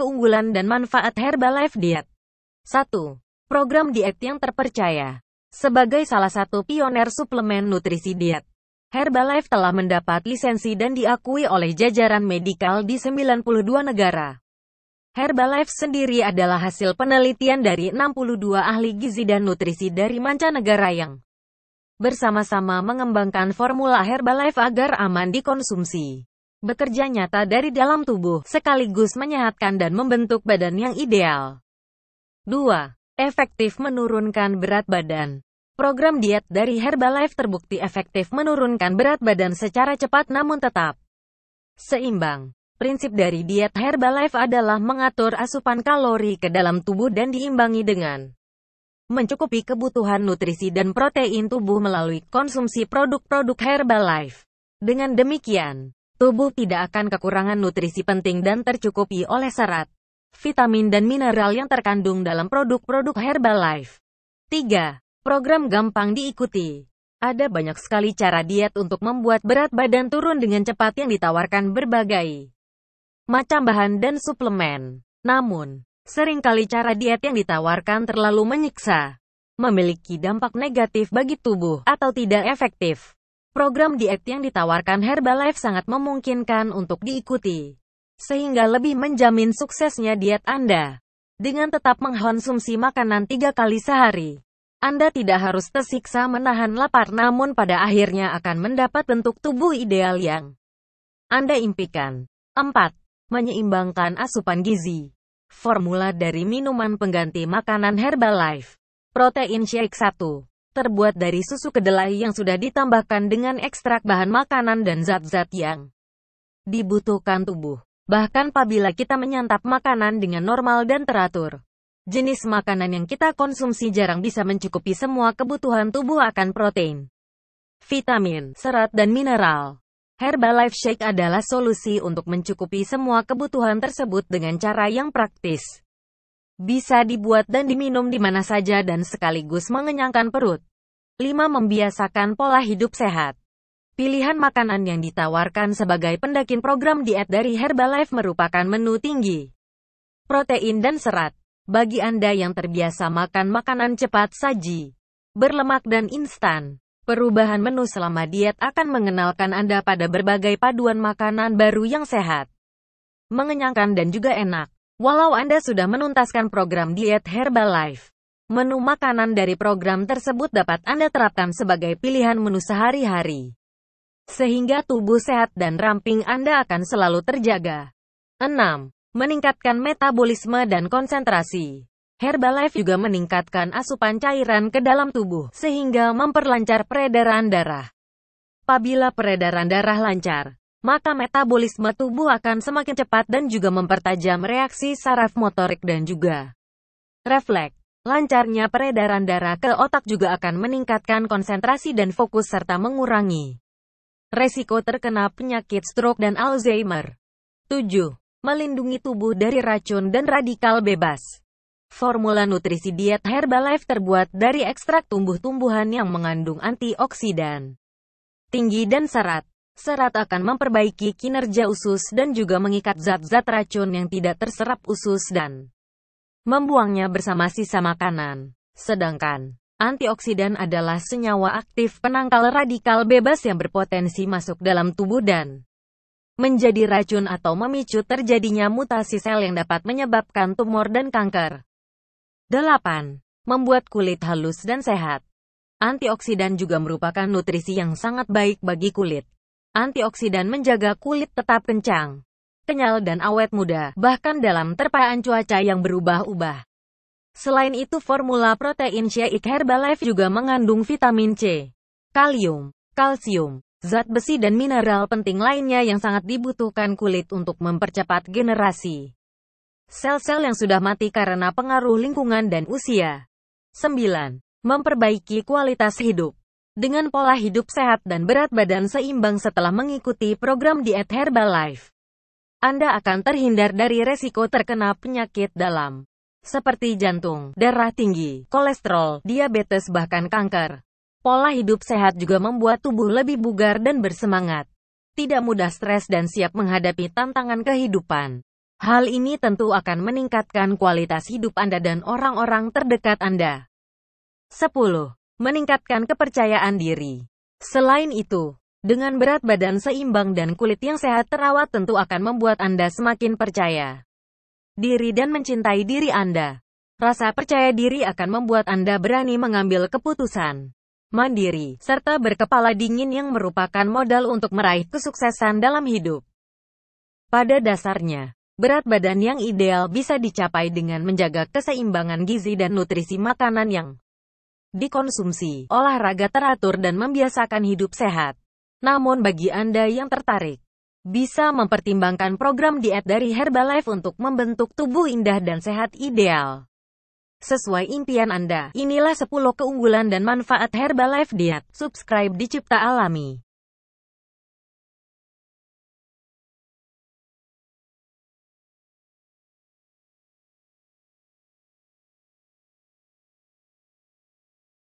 Keunggulan dan manfaat Herbalife Diet 1. Program diet yang terpercaya Sebagai salah satu pioner suplemen nutrisi diet, Herbalife telah mendapat lisensi dan diakui oleh jajaran medikal di 92 negara. Herbalife sendiri adalah hasil penelitian dari 62 ahli gizi dan nutrisi dari mancanegara yang bersama-sama mengembangkan formula Herbalife agar aman dikonsumsi bekerja nyata dari dalam tubuh, sekaligus menyehatkan dan membentuk badan yang ideal. 2. Efektif menurunkan berat badan Program diet dari Herbalife terbukti efektif menurunkan berat badan secara cepat namun tetap seimbang. Prinsip dari diet Herbalife adalah mengatur asupan kalori ke dalam tubuh dan diimbangi dengan mencukupi kebutuhan nutrisi dan protein tubuh melalui konsumsi produk-produk Herbalife. Dengan demikian, tubuh tidak akan kekurangan nutrisi penting dan tercukupi oleh serat, vitamin dan mineral yang terkandung dalam produk-produk Herbalife. 3. Program gampang diikuti. Ada banyak sekali cara diet untuk membuat berat badan turun dengan cepat yang ditawarkan berbagai macam bahan dan suplemen. Namun, seringkali cara diet yang ditawarkan terlalu menyiksa, memiliki dampak negatif bagi tubuh, atau tidak efektif. Program diet yang ditawarkan Herbalife sangat memungkinkan untuk diikuti, sehingga lebih menjamin suksesnya diet Anda. Dengan tetap mengkonsumsi makanan tiga kali sehari, Anda tidak harus tersiksa menahan lapar namun pada akhirnya akan mendapat bentuk tubuh ideal yang Anda impikan. 4. Menyeimbangkan asupan gizi Formula dari minuman pengganti makanan Herbalife Protein Shake 1 terbuat dari susu kedelai yang sudah ditambahkan dengan ekstrak bahan makanan dan zat-zat yang dibutuhkan tubuh. Bahkan apabila kita menyantap makanan dengan normal dan teratur, jenis makanan yang kita konsumsi jarang bisa mencukupi semua kebutuhan tubuh akan protein, vitamin, serat dan mineral. Herbalife Shake adalah solusi untuk mencukupi semua kebutuhan tersebut dengan cara yang praktis. Bisa dibuat dan diminum di mana saja dan sekaligus mengenyangkan perut. 5. Membiasakan pola hidup sehat. Pilihan makanan yang ditawarkan sebagai pendakin program diet dari Herbalife merupakan menu tinggi. Protein dan serat. Bagi Anda yang terbiasa makan makanan cepat saji, berlemak dan instan, perubahan menu selama diet akan mengenalkan Anda pada berbagai paduan makanan baru yang sehat, mengenyangkan dan juga enak. Walau Anda sudah menuntaskan program diet Herbalife, menu makanan dari program tersebut dapat Anda terapkan sebagai pilihan menu sehari-hari. Sehingga tubuh sehat dan ramping Anda akan selalu terjaga. 6. Meningkatkan metabolisme dan konsentrasi. Herbalife juga meningkatkan asupan cairan ke dalam tubuh, sehingga memperlancar peredaran darah. Apabila peredaran darah lancar, maka metabolisme tubuh akan semakin cepat dan juga mempertajam reaksi saraf motorik dan juga refleks. Lancarnya peredaran darah ke otak juga akan meningkatkan konsentrasi dan fokus serta mengurangi resiko terkena penyakit stroke dan Alzheimer. 7. Melindungi tubuh dari racun dan radikal bebas. Formula nutrisi diet Herbalife terbuat dari ekstrak tumbuh-tumbuhan yang mengandung antioksidan tinggi dan serat Serat akan memperbaiki kinerja usus dan juga mengikat zat-zat racun yang tidak terserap usus dan membuangnya bersama sisa makanan. Sedangkan, antioksidan adalah senyawa aktif penangkal radikal bebas yang berpotensi masuk dalam tubuh dan menjadi racun atau memicu terjadinya mutasi sel yang dapat menyebabkan tumor dan kanker. 8. Membuat kulit halus dan sehat. Antioksidan juga merupakan nutrisi yang sangat baik bagi kulit. Antioksidan menjaga kulit tetap kencang, kenyal dan awet muda, bahkan dalam terpaan cuaca yang berubah-ubah. Selain itu formula protein Sheik Herbalife juga mengandung vitamin C, kalium, kalsium, zat besi dan mineral penting lainnya yang sangat dibutuhkan kulit untuk mempercepat generasi. Sel-sel yang sudah mati karena pengaruh lingkungan dan usia. 9. Memperbaiki kualitas hidup dengan pola hidup sehat dan berat badan seimbang setelah mengikuti program diet Herbalife. Anda akan terhindar dari resiko terkena penyakit dalam, seperti jantung, darah tinggi, kolesterol, diabetes bahkan kanker. Pola hidup sehat juga membuat tubuh lebih bugar dan bersemangat, tidak mudah stres dan siap menghadapi tantangan kehidupan. Hal ini tentu akan meningkatkan kualitas hidup Anda dan orang-orang terdekat Anda. 10 meningkatkan kepercayaan diri. Selain itu, dengan berat badan seimbang dan kulit yang sehat terawat tentu akan membuat Anda semakin percaya diri dan mencintai diri Anda. Rasa percaya diri akan membuat Anda berani mengambil keputusan mandiri, serta berkepala dingin yang merupakan modal untuk meraih kesuksesan dalam hidup. Pada dasarnya, berat badan yang ideal bisa dicapai dengan menjaga keseimbangan gizi dan nutrisi makanan yang dikonsumsi, olahraga teratur dan membiasakan hidup sehat. Namun bagi Anda yang tertarik, bisa mempertimbangkan program diet dari Herbalife untuk membentuk tubuh indah dan sehat ideal. Sesuai impian Anda, inilah 10 keunggulan dan manfaat Herbalife Diet. Subscribe di Cipta Alami.